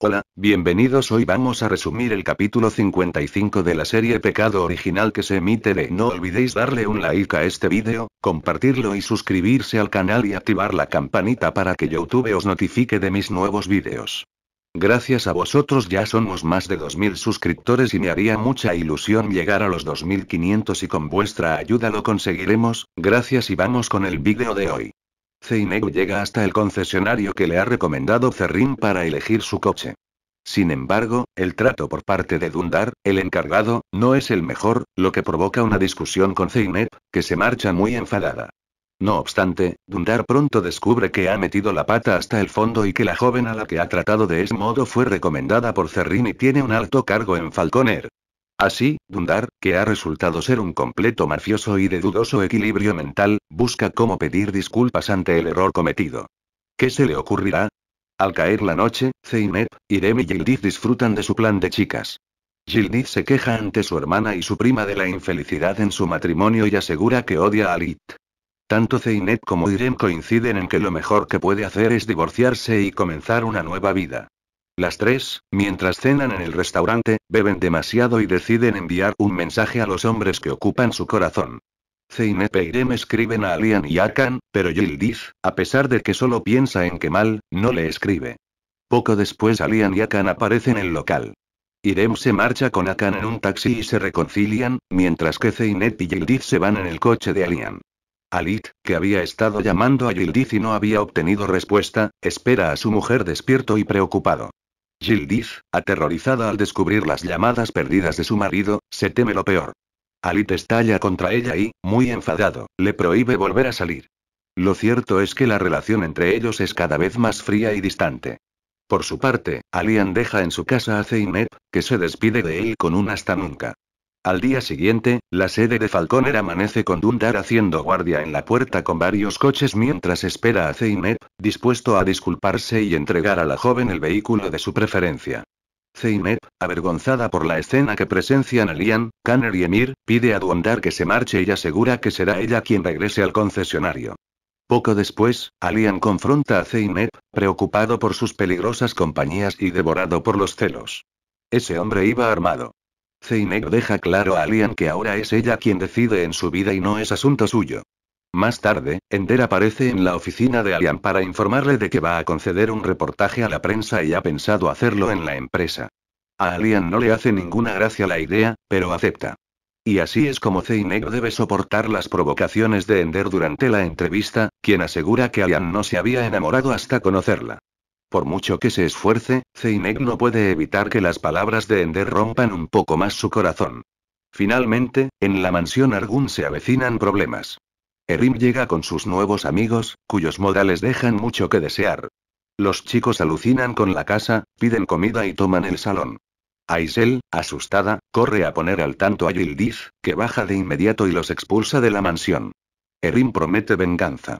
Hola, bienvenidos. Hoy vamos a resumir el capítulo 55 de la serie Pecado Original que se emite de No olvidéis darle un like a este vídeo, compartirlo y suscribirse al canal y activar la campanita para que YouTube os notifique de mis nuevos vídeos. Gracias a vosotros ya somos más de 2.000 suscriptores y me haría mucha ilusión llegar a los 2.500 y con vuestra ayuda lo conseguiremos, gracias y vamos con el vídeo de hoy. Zeynep llega hasta el concesionario que le ha recomendado Cerrin para elegir su coche. Sin embargo, el trato por parte de Dundar, el encargado, no es el mejor, lo que provoca una discusión con Zeynep, que se marcha muy enfadada. No obstante, Dundar pronto descubre que ha metido la pata hasta el fondo y que la joven a la que ha tratado de ese modo fue recomendada por Cerrin y tiene un alto cargo en Falconer. Así, Dundar, que ha resultado ser un completo mafioso y de dudoso equilibrio mental, busca cómo pedir disculpas ante el error cometido. ¿Qué se le ocurrirá? Al caer la noche, Zeynep, Irem y Gildiz disfrutan de su plan de chicas. Gildiz se queja ante su hermana y su prima de la infelicidad en su matrimonio y asegura que odia a Alit. Tanto Zeynep como Irem coinciden en que lo mejor que puede hacer es divorciarse y comenzar una nueva vida. Las tres, mientras cenan en el restaurante, beben demasiado y deciden enviar un mensaje a los hombres que ocupan su corazón. Zeynep e Irem escriben a Alian y Akan, pero Yildiz, a pesar de que solo piensa en Kemal, no le escribe. Poco después Alian y Akan aparecen en el local. Irem se marcha con Akan en un taxi y se reconcilian, mientras que Zeynep y Yildiz se van en el coche de Alian. Alit, que había estado llamando a Yildiz y no había obtenido respuesta, espera a su mujer despierto y preocupado. Gildiz, aterrorizada al descubrir las llamadas perdidas de su marido, se teme lo peor. Alit estalla contra ella y, muy enfadado, le prohíbe volver a salir. Lo cierto es que la relación entre ellos es cada vez más fría y distante. Por su parte, Alian deja en su casa a Zeynep, que se despide de él con un hasta nunca. Al día siguiente, la sede de Falconer amanece con Dundar haciendo guardia en la puerta con varios coches mientras espera a Zeynep, dispuesto a disculparse y entregar a la joven el vehículo de su preferencia. Zeynep, avergonzada por la escena que presencian Alian, Kanner y Emir, pide a Dundar que se marche y asegura que será ella quien regrese al concesionario. Poco después, Alian confronta a Zeynep, preocupado por sus peligrosas compañías y devorado por los celos. Ese hombre iba armado. Zeynep deja claro a Alian que ahora es ella quien decide en su vida y no es asunto suyo. Más tarde, Ender aparece en la oficina de Alian para informarle de que va a conceder un reportaje a la prensa y ha pensado hacerlo en la empresa. A Alian no le hace ninguna gracia la idea, pero acepta. Y así es como Zeynep debe soportar las provocaciones de Ender durante la entrevista, quien asegura que Alian no se había enamorado hasta conocerla. Por mucho que se esfuerce, Zeynek no puede evitar que las palabras de Ender rompan un poco más su corazón. Finalmente, en la mansión Argun se avecinan problemas. Erim llega con sus nuevos amigos, cuyos modales dejan mucho que desear. Los chicos alucinan con la casa, piden comida y toman el salón. Aisel, asustada, corre a poner al tanto a Yildiz, que baja de inmediato y los expulsa de la mansión. Erim promete venganza.